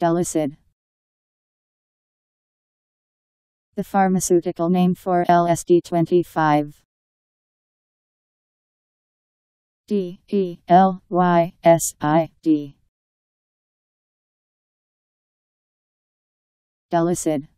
Delicid. The pharmaceutical name for LSD-25. D E L Y S I D. Delicid.